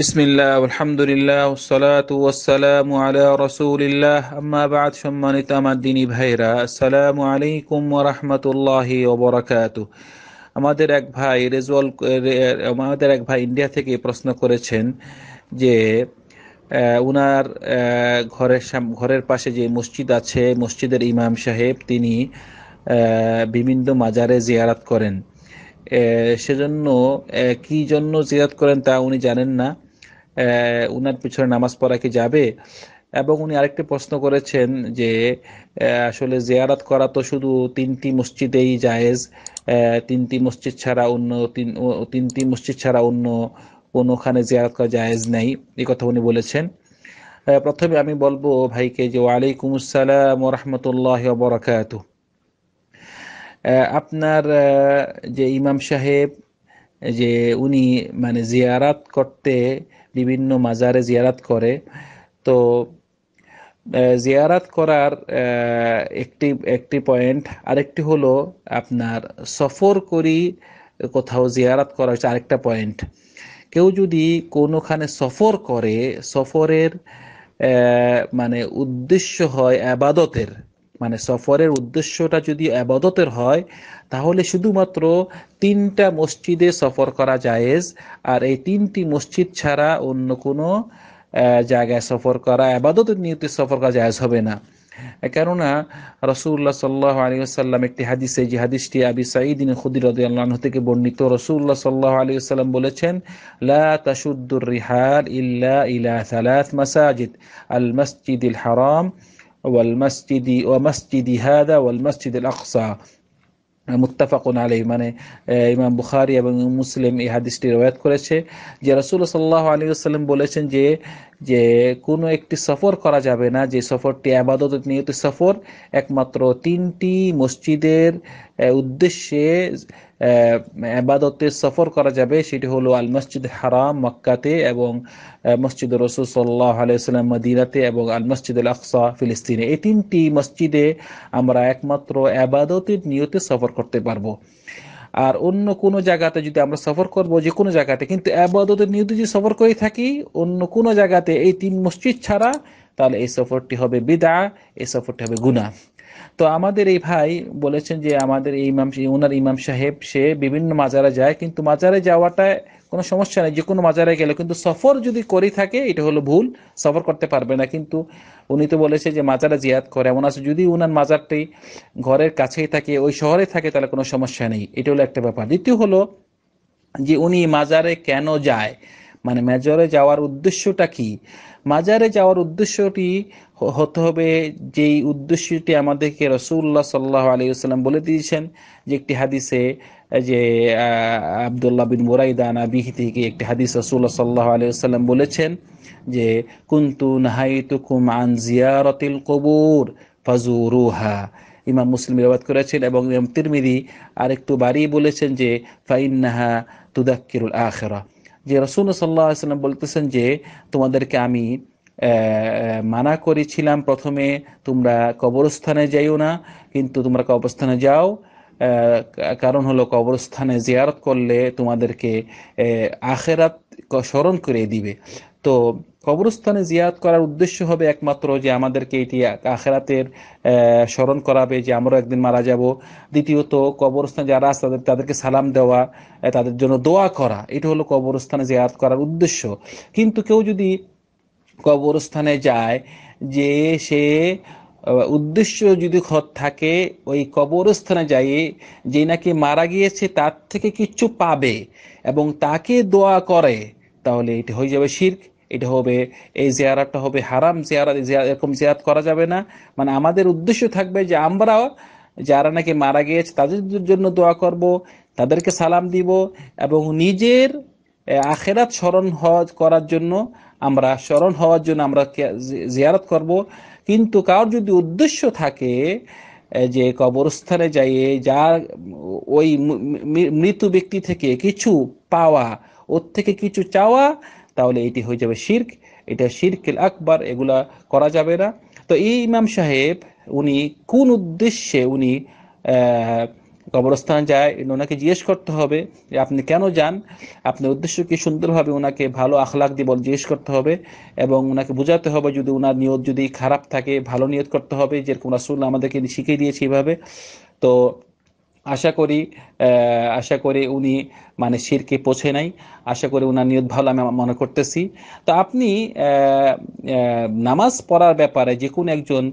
বিসমিল্লাহ আলহামদুলিল্লাহ সালাতু ওয়াসসালামু আলা রাসূলিল্লাহ আম্মা সম্মানিত আমার দিনী ভাইরা আসসালামু আলাইকুম ওয়া রাহমাতুল্লাহি ওয়া বারাকাতুহু আমাদের এক ভাই রেজল আমাদের এক ভাই ইন্ডিয়া থেকে প্রশ্ন করেছেন যে উনার ঘরের ঘরের পাশে যে মসজিদ আছে মসজিদের ইমাম সাহেব তিনি বিভিন্ন মাজারে জিয়ারাত করেন সেজন্য কি জন্য জিয়ারাত করেন তা উনি জানেন না উনার পিছনে নামাজ পড়া কি যাবে এবং উনি আরেকটি প্রশ্ন করেছেন যে আসলে জিয়ারাত করা তো শুধু তিনটি মসজিদেই জায়েজ তিনটি মসজিদ ছাড়া অন্য তিন তিনটি মসজিদ ছাড়া অন্য কোনোখানে জেয়ারাত করা জায়েজ নেই এ কথা উনি বলেছেন প্রথমে আমি বলবো ভাইকে যে ওয়ালাইকুম আসসালাম রহমতুল্লাহ বরাকাত আপনার যে ইমাম সাহেব যে উনি মানে জিয়ারাত করতে বিভিন্ন মাজারে জিয়ারাত করে তো জিয়ারাত করার একটি একটি পয়েন্ট আরেকটি হলো আপনার সফর করি কোথাও জিয়ারাত করা হচ্ছে আরেকটা পয়েন্ট কেউ যদি কোনোখানে সফর করে সফরের মানে উদ্দেশ্য হয় আবাদতের মানে সফরের উদ্দেশ্যটা যদি আবাদতের হয় তাহলে শুধুমাত্র তিনটা মসজিদে সফর করা জায়েজ আর এই তিনটি মসজিদ ছাড়া অন্য কোনো জায়গায় সফর করা আবাদতের নিয়তে সফর করা জায়েজ হবে না কেননা রসুল্লাহ সাল্লাহ আলী আসাল্লাম একটি হাদিসে যে হাদিসটি আবি সাঈদিন খুদির আল্লাহ থেকে বর্ণিত রসুল্লাহ সাল্লাহ আলী আসাল্লাম বলেছেন লা তাসুদ্দুর রিহাল ইল্লা ইলা সালাত মাসাজিদ আল মসজিদ হারাম والمسجد ومسجد هذا والمسجد الأقصى متفق عليه من إمام بخاري ومسلم مسلم إحاديث روايات كلها جاء رسول صلى الله عليه وسلم بولشن جاء যে কোনো একটি সফর করা যাবে না যে সফরটি আবাদত নিয়ত সফর একমাত্র তিনটি মসজিদের উদ্দেশ্যে আবাদতের সফর করা যাবে সেটি হলো আল মসজিদ হারাম মক্কাতে এবং মসজিদ রসুল সাল্লাহ আলাইসাল্লাম মদিনাতে এবং আল মসজিদ আল আকসা ফিলিস্তিনে এই তিনটি মসজিদে আমরা একমাত্র আবাদতের নিয়তে সফর করতে পারবো আর অন্য কোনো জায়গাতে যদি আমরা সফর করব যে কোনো জায়গাতে কিন্তু আবাদত নিয়ত যদি সফর করে থাকি অন্য কোনো জায়গাতে এই তিন মসজিদ ছাড়া তাহলে এই সফরটি হবে বিদা এই সফরটি হবে গুনা তো আমাদের এই ভাই বলেছেন যে আমাদের এই ইমাম ওনার ইমাম সাহেব সে বিভিন্ন মাজারে যায় কিন্তু মাজারে যাওয়াটা কোনো সমস্যা নেই যে কোনো মাজারে গেলে কিন্তু সফর যদি করে থাকে এটা হলো ভুল সফর করতে পারবে না কিন্তু উনি তো বলেছে যে মাজারে জিয়াদ করে এমন আছে যদি উনার মাজারটি ঘরের কাছেই থাকে ওই শহরে থাকে তাহলে কোনো সমস্যা নেই এটা হলো একটা ব্যাপার দ্বিতীয় হলো যে উনি মাজারে কেন যায় মানে মেজরে যাওয়ার উদ্দেশ্যটা কি মাজারে যাওয়ার উদ্দেশ্যটি হতে হবে যেই উদ্দেশ্যটি আমাদেরকে রসুল্লাহ সাল্লাহ আসসালাম বলে দিয়েছেন যে একটি হাদিসে যে আবদুল্লাহ বিন মুরাইদানা বিহি থেকে একটি হাদিস রসুল্লাহ সাল্লাহ আসসালাম বলেছেন যে কুন্তু কুম আন জিয়ারতিল কবুর ফাজুরুহা ইমাম মুসলিম রবাদ করেছেন এবং ইমাম তিরমিদি আরেকটু বাড়িয়ে বলেছেন যে ফাইন্নাহা তুদাক্কিরুল আখেরা যে রসুল সাল্লাহ সাল্লাম বলতেছেন যে তোমাদেরকে আমি মানা করেছিলাম প্রথমে তোমরা কবরস্থানে যাইও না কিন্তু তোমরা কবরস্থানে যাও কারণ হলো কবরস্থানে জিয়ারত করলে তোমাদেরকে আখেরাত স্মরণ করে দিবে তো কবরস্থানে জিয়াদ করার উদ্দেশ্য হবে একমাত্র যে আমাদেরকে এটি আখেরাতের স্মরণ করাবে যে আমরা একদিন মারা যাব দ্বিতীয়ত কবরস্থান যারা আছে তাদের তাদেরকে সালাম দেওয়া তাদের জন্য দোয়া করা এটা হলো কবরস্থানে জিয়াদ করার উদ্দেশ্য কিন্তু কেউ যদি কবরস্থানে যায় যে সে উদ্দেশ্য যদি থাকে ওই কবরস্থানে যাইয়ে যে নাকি মারা গিয়েছে তার থেকে কিছু পাবে এবং তাকে দোয়া করে তাহলে এটি হয়ে যাবে শির্ক এটা হবে এই জিয়ারাটা হবে হারাম জিয়ারা এরকম জিয়ারত করা যাবে না মানে আমাদের উদ্দেশ্য থাকবে যে আমরা যারা নাকি মারা গিয়েছে তাদের জন্য দোয়া করব তাদেরকে সালাম দিব এবং নিজের আখেরাত স্মরণ হওয়া করার জন্য আমরা স্মরণ হওয়ার জন্য আমরা জিয়ারত করব কিন্তু কারোর যদি উদ্দেশ্য থাকে যে কবরস্থানে যাইয়ে যার ওই মৃত ব্যক্তি থেকে কিছু পাওয়া ওর থেকে কিছু চাওয়া তাহলে এটি হয়ে যাবে শির্ক এটা শির্কেল আকবর এগুলা করা যাবে না তো এই ইমাম সাহেব উনি কোন উদ্দেশ্যে উনি কবরস্থান যায় ওনাকে জিজ্ঞেস করতে হবে আপনি কেন যান আপনার উদ্দেশ্য কি সুন্দরভাবে ওনাকে ভালো আখলাক দিয়ে বল জিজ্ঞেস করতে হবে এবং ওনাকে বোঝাতে হবে যদি ওনার নিয়ত যদি খারাপ থাকে ভালো নিয়ত করতে হবে যেরকম রাসুল আমাদেরকে শিখিয়ে দিয়েছে এইভাবে তো আশা করি আশা করি উনি মানে শিরকে পৌঁছে নাই আশা করি উনার নিয়ত ভালো আমি মনে করতেছি তো আপনি নামাজ পড়ার ব্যাপারে যে কোনো একজন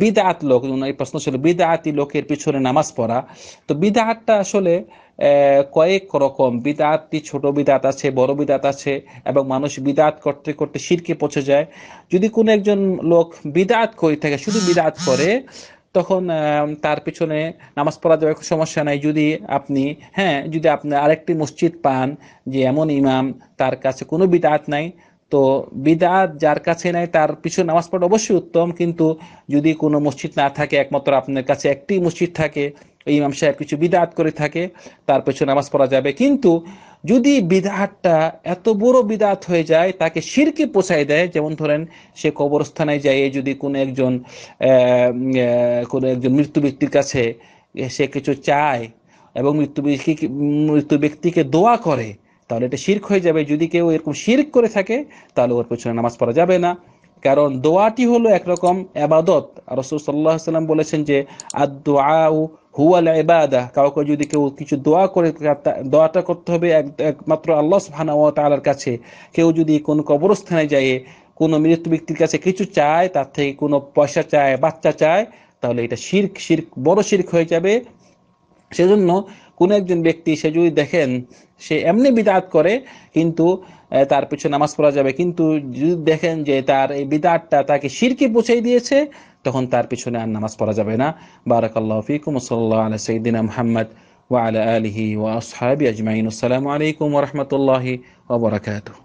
বিদাত লোক এই প্রশ্ন ছিল বিদাতি লোকের পিছনে নামাজ পড়া তো বিদাহাতটা আসলে কয়েক রকম বিদাতটি ছোট বিদাত আছে বড় বিদাত আছে এবং মানুষ বিদাত করতে করতে শিরকে পৌঁছে যায় যদি কোনো একজন লোক বিদাত করে থাকে শুধু বিদাত করে তখন তার পিছনে নামাজ পড়া যাওয়ার সমস্যা নাই যদি আপনি হ্যাঁ যদি আপনি আরেকটি মসজিদ পান যে এমন ইমাম তার কাছে কোনো বিদাত নাই তো বিদাত যার কাছে নাই তার পিছনে নামাজ পড়া অবশ্যই উত্তম কিন্তু যদি কোনো মসজিদ না থাকে একমাত্র আপনার কাছে একটি মসজিদ থাকে ইমাম সাহেব কিছু বিদাত করে থাকে তার পিছনে নামাজ পড়া যাবে কিন্তু যদি বিদাহাটটা এত বড় বিধাত হয়ে যায় তাকে শিরকে পোছায় দেয় যেমন ধরেন সে কবরস্থানে যাইয়ে যদি কোনো একজন কোনো একজন মৃত্যু ব্যক্তির কাছে সে কিছু চায় এবং মৃত্যু মৃত্যু ব্যক্তিকে দোয়া করে তাহলে এটা শির্ক হয়ে যাবে যদি কেউ এরকম শির্ক করে থাকে তাহলে ওর পেছনে নামাজ পড়া যাবে না কারণ দোয়াটি হলো একরকম আবাদত আর রসুল সাল্লাহ সাল্লাম বলেছেন যে আদ দোয়া হুয়াল এবাদা কাউকে যদি কেউ কিছু দোয়া করে দোয়াটা করতে হবে একমাত্র আল্লাহ সুহানা ও তালার কাছে কেউ যদি কোনো কবরস্থানে যায় কোনো মৃত ব্যক্তির কাছে কিছু চায় তার থেকে কোনো পয়সা চায় বাচ্চা চায় তাহলে এটা শির্ক শির্ক বড় শির্ক হয়ে যাবে সেজন্য কোনো একজন ব্যক্তি সে যদি দেখেন সে এমনি বিদাত করে কিন্তু তার পিছনে নামাজ পড়া যাবে কিন্তু যদি দেখেন যে তার এই বিদাতটা তাকে শিরকে পৌঁছে দিয়েছে তখন তার পিছনে আর নামাজ পড়া যাবে না বারাকাল্লাহ ফিকুম সাল্লাহ আলা সঈদিনা মোহাম্মদ ওয়া আলা আলহি ওয়া আসহাবি আজমাইন আসসালামু আলাইকুম ওরহমতুল্লাহি ওবরাকাতুহ